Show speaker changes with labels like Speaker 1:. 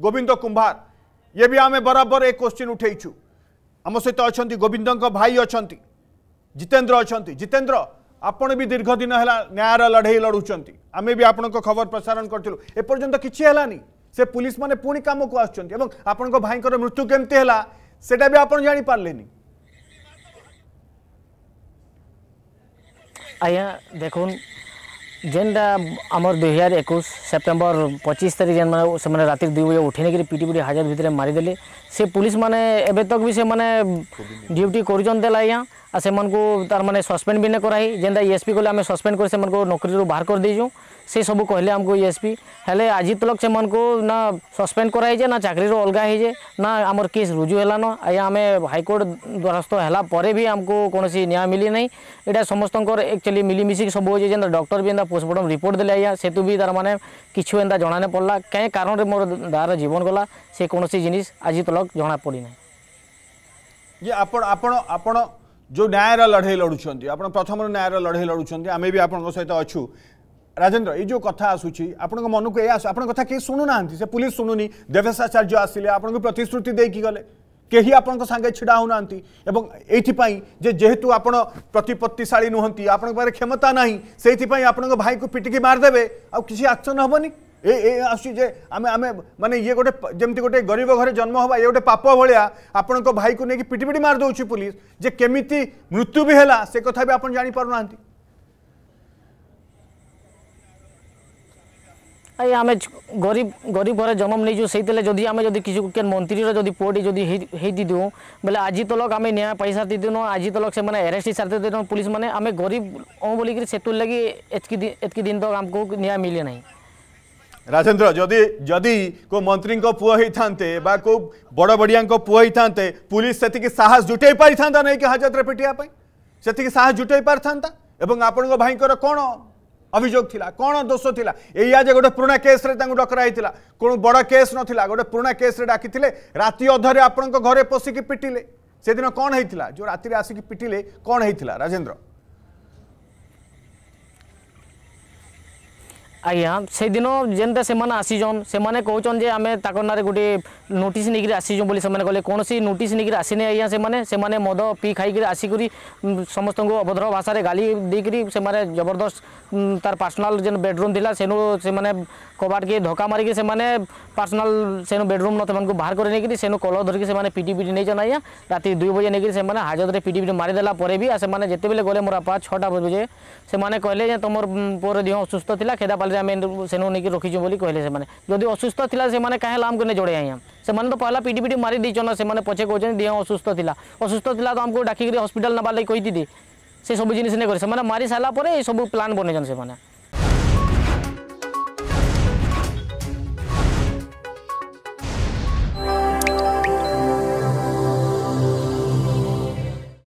Speaker 1: गोविंद कुंभार ये भी आम बराबर एक क्वेश्चन उठे आम सहित अच्छा गोविंद भाई अच्छा जितेन्द्र अच्छा जितेन्द्र आपण भी दीर्घ दिन है न्याय लड़े लड़ुं आम भी आप खबर प्रसारण करपर्यंत कि से पुलिस मैंने पुणी कम को आसपण भाई मृत्यु केमती है से आप जापारे
Speaker 2: आज देख जेनटा आम दुई हजार एकुश सेप्टेम्बर पचीस तारीख जेन मैंने रात दुई बजे उठे नहीं पीटी पीटी हाजर भितर मारिदे से पुलिस मैंने एवं तक भी से मैंने ड्यूटी कर आ से तार मैंने सस्पेंड भी नहीं कराई जेनता ईएसपी एसपी आम सस्पेंड कर नौकरी बाहर कर दे से सब कहले आमको ईएसपी हेले आज तलक से ना सस्पेंड कराइजे ना चाकरी अलग हीजे ना आम केस रुजु है आम हाइकोर्ट द्वारस्थ है भी आमको कौन न्याय मिली ना यहाँ समस्त एक्चुअली मिलीमिशिक सब हो डक्टर भी পোস্টমর্টম রিপোর্ট দেলে আজ্ঞা সেতু বি তার মানে কিছু এন্তা জনা নে পড়লা কে কারণে মোর দার জীবন গলা সে কোনসি জিনিস আজি তলক জনা পড়ি না
Speaker 1: যে আপন আপন আপন যে ন্যায়র লড়াই লড়ুছেন আপনার প্রথম ন্যায়র লড়াই লড়ুছেন আমি বি আপনার সহ অছু ରାଜେନ୍ଦ୍ର ଏଇ ଯେଉଁ କଥା ଆସୁଛି ଆପଣଙ୍କ ମନକୁ ଏ ଆସୁ ଆପଣଙ୍କ କଥା କେହି ଶୁଣୁନାହାନ୍ତି ସେ ପୁଲିସ୍ ଶୁଣୁନି ଦେବେଶ ଆଚାର୍ଯ୍ୟ ଆସିଲେ ଆପଣଙ୍କୁ ପ୍ରତିଶ୍ରୁତି ଦେଇକି ଗଲେ कहीं आपण ढड़ा होना ये जेहेतु आप प्रतिपत्तिशा नुहत आप क्षमता ना से आपण भाई को पिटिकी मारदे आक्शन हेनी ए ए आसे आम आम मानने ये गोटे जमी गोटे गरीब घर जन्म हवा ये गोटे पाप भाया आपण भाई को लेकिन पिटिपिटी मारदे पुलिस जे केमी मृत्यु भी है से कथा भी आप जापार ना
Speaker 2: आम गरीब गरीब घर जन्म नहींचु से जदि आम किसी के मंत्री जो पुओटी हेदू बोले आज तलक आम न्याय पाई सारी दे आज तलक से एरेस्ट सारी दे पुलिस मैंने आम गरीब हूँ बोल सेतुर लगे एतक दिन तक आमको न्याय मिले ना
Speaker 1: राजेन्द्र जदि जदि को मंत्री पुह ही था को बड़ बड़िया पुह ही था पुलिस से साहस जुटे पारिथा नहीं कि हजरत पिटापी से साहस जुटे पारिथा एवं आपण भाई कौन অভিযোগ থিলা কোন দোষো থিলা এয়া যে গড পুর্ণা কেস রে তাং ডকৰাই থিলা কোন বড় কেস ন থিলা গড পুর্ণা কেস রে ডাকি থিলে ৰাতি অধৰে আপোনক ঘৰে পছি কি পিটিলে সেইদিন কোন হৈ থিলা যো ৰাতি ৰ আসি কি পিটিলে কোন হৈ থিলা ৰাজেনদ্র
Speaker 2: ଆଜ୍ଞା ସେଦିନ ଯେନ୍ଟା ସେମାନେ ଆସିଛନ୍ ସେମାନେ କହୁଛନ୍ ଯେ ଆମେ ତାଙ୍କ ନାଁରେ ଗୋଟିଏ ନୋଟିସ୍ ନେଇକିରି ଆସିଛୁ ବୋଲି ସେମାନେ କହିଲେ କୌଣସି ନୋଟିସ୍ ନେଇକିରି ଆସିନି ଆଜ୍ଞା ସେମାନେ ସେମାନେ ମଦ ପିଇ ଖାଇକିରି ଆସିକରି ସମସ୍ତଙ୍କୁ ଅଭଦ୍ର ଭାଷାରେ ଗାଳି ଦେଇକିରି ସେମାନେ ଜବରଦସ୍ତ ତାର ପର୍ସନାଲ୍ ଯେନ୍ ବେଡ଼ରୁମ୍ ଥିଲା ସେନୁ ସେମାନେ କବାଟକେ ଧକ୍କା ମାରିକି ସେମାନେ ପର୍ସନାଲ୍ ସେନୁ ବେଡ଼ରୁମ୍ ନ ସେମାନଙ୍କୁ ବାହାର କରି ନେଇକିରି ସେନୁ କଲ ଧରିକି ସେମାନେ ପିଟି ପିଟି ନେଇଛନ୍ ଆଜ୍ଞା ରାତି ଦୁଇ ବଜେ ନେଇକିରି ସେମାନେ ହାଜତରେ ପିଟି ପିଟି ମାରିଦେଲା ପରେ ବି ସେମାନେ ଯେତେବେଳେ ଗଲେ ମୋର ବାପା ଛଅଟା ବଜେ ସେମାନେ କହିଲେ ଯେ ତମର ପୁଅର ଦେହ ଅସୁସ୍ଥ ଥିଲା ଖେଦାପାଲି जे आम से नहीं रखीचु बोली कहले से असुस्थ से कहीं आमको नहीं जोड़े आज्ञा से तो पहला पीढ़ी पीढ़ी मारी दीचन से पचे कौन दिए असुस्था असुस्था तो आमको डाकिक हस्पिटा नाबार लगे कही से सब जिन नहीं कर मारी सारापर ये सब प्लां बनई से